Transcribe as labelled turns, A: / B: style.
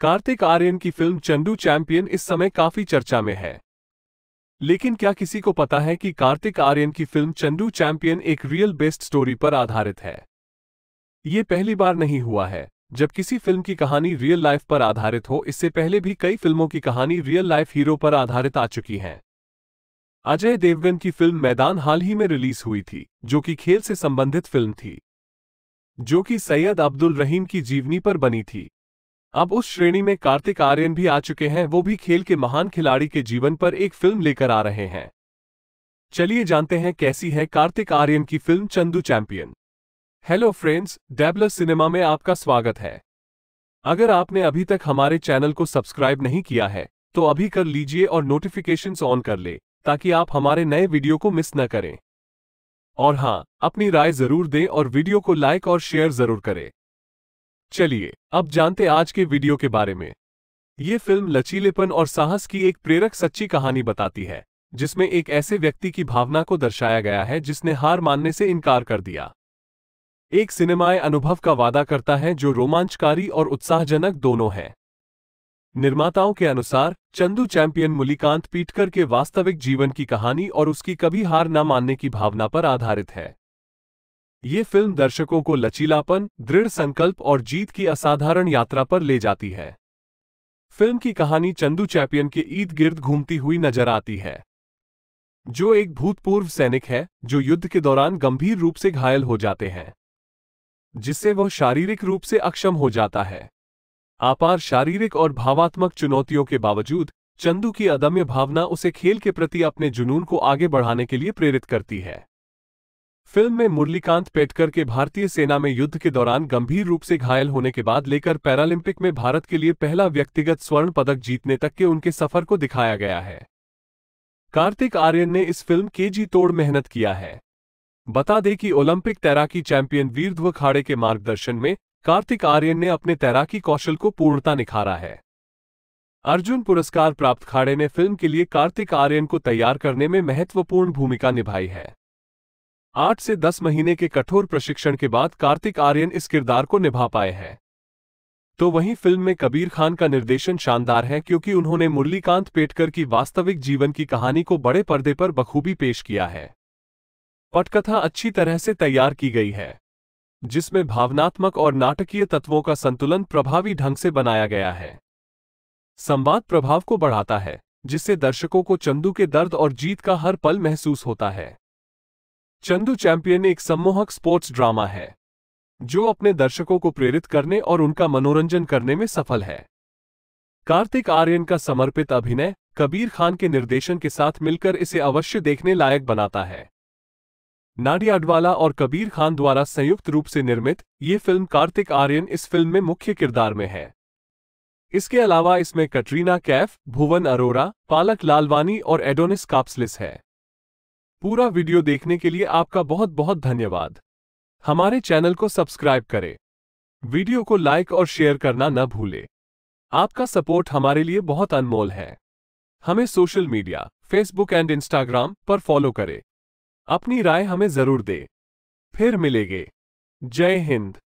A: कार्तिक आर्यन की film Chandu champion इस समय काफी चर्चा में है लेकिन क्या किसी को पता है कि कार्तिक आर्यन की फिल्म चंडू चैंपियन एक रियल बेस्ड स्टोरी पर आधारित है ये पहली बार नहीं हुआ है जब किसी फिल्म की कहानी रियल लाइफ पर आधारित हो इससे पहले भी कई फिल्मों की कहानी रियल लाइफ हीरो पर आधारित आ चुकी हैं अजय देवगन की फिल्म मैदान हाल ही में रिलीज हुई थी जो कि खेल से संबंधित फिल्म थी जो कि सैयद अब्दुल रहीम की जीवनी पर बनी थी अब उस श्रेणी में कार्तिक आर्यन भी आ चुके हैं वो भी खेल के महान खिलाड़ी के जीवन पर एक फिल्म लेकर आ रहे हैं चलिए जानते हैं कैसी है कार्तिक आर्यन की film Chandu Champion hello friends डेबलस सिनेमा में आपका स्वागत है अगर आपने अभी तक हमारे चैनल को सब्सक्राइब नहीं किया है तो अभी कर लीजिए और नोटिफिकेशंस ऑन कर ले ताकि आप हमारे नए वीडियो को मिस न करें और हाँ अपनी राय जरूर दें और वीडियो को लाइक और शेयर जरूर करें चलिए अब जानते आज के वीडियो के बारे में ये फिल्म लचीलेपन और साहस की एक प्रेरक सच्ची कहानी बताती है जिसमें एक ऐसे व्यक्ति की भावना को दर्शाया गया है जिसने हार मानने से इनकार कर दिया एक सिनेमाए अनुभव का वादा करता है जो रोमांचकारी और उत्साहजनक दोनों है निर्माताओं के अनुसार चंदू चैंपियन मुलिकांत पीटकर के वास्तविक जीवन की कहानी और उसकी कभी हार न मानने की भावना पर आधारित है ये फिल्म दर्शकों को लचीलापन दृढ़ संकल्प और जीत की असाधारण यात्रा पर ले जाती है फिल्म की कहानी चंदू चैपियन के ईद गिर्द घूमती हुई नजर आती है जो एक भूतपूर्व सैनिक है जो युद्ध के दौरान गंभीर रूप से घायल हो जाते हैं जिससे वह शारीरिक रूप से अक्षम हो जाता है आपार शारीरिक और भावात्मक चुनौतियों के बावजूद चंदू की अदम्य भावना उसे खेल के प्रति अपने जुनून को आगे बढ़ाने के लिए प्रेरित करती है फिल्म में मुरलीकांत पेटकर के भारतीय सेना में युद्ध के दौरान गंभीर रूप से घायल होने के बाद लेकर पैरालंपिक में भारत के लिए पहला व्यक्तिगत स्वर्ण पदक जीतने तक के उनके सफर को दिखाया गया है कार्तिक आर्यन ने इस फिल्म के जी तोड़ मेहनत किया है बता दें कि ओलंपिक तैराकी चैंपियन वीरध्व खाड़े के मार्गदर्शन में कार्तिक आर्यन ने अपने तैराकी कौशल को पूर्णता निखारा है अर्जुन पुरस्कार प्राप्त खाड़े ने फिल्म के लिए कार्तिक आर्यन को तैयार करने में महत्वपूर्ण भूमिका निभाई है आठ से दस महीने के कठोर प्रशिक्षण के बाद कार्तिक आर्यन इस किरदार को निभा पाए हैं तो वहीं फिल्म में कबीर खान का निर्देशन शानदार है क्योंकि उन्होंने मुरलीकांत पेटकर की वास्तविक जीवन की कहानी को बड़े पर्दे पर बखूबी पेश किया है पटकथा अच्छी तरह से तैयार की गई है जिसमें भावनात्मक और नाटकीय तत्वों का संतुलन प्रभावी ढंग से बनाया गया है संवाद प्रभाव को बढ़ाता है जिससे दर्शकों को चंदू के दर्द और जीत का हर पल महसूस होता है चंदू चैंपियन एक सम्मोहक स्पोर्ट्स ड्रामा है जो अपने दर्शकों को प्रेरित करने और उनका मनोरंजन करने में सफल है कार्तिक आर्यन का समर्पित अभिनय कबीर खान के निर्देशन के साथ मिलकर इसे अवश्य देखने लायक बनाता है नाडियाडवाला अडवाला और कबीर खान द्वारा संयुक्त रूप से निर्मित ये फिल्म कार्तिक आर्यन इस फिल्म में मुख्य किरदार में है इसके अलावा इसमें कटरीना कैफ भुवन अरोरा पालक लालवानी और एडोनिस काप्सलिस है पूरा वीडियो देखने के लिए आपका बहुत बहुत धन्यवाद हमारे चैनल को सब्सक्राइब करें वीडियो को लाइक और शेयर करना न भूलें आपका सपोर्ट हमारे लिए बहुत अनमोल है हमें social media Facebook and Instagram पर फॉलो करें अपनी राय हमें जरूर दे फिर मिलेंगे जय हिंद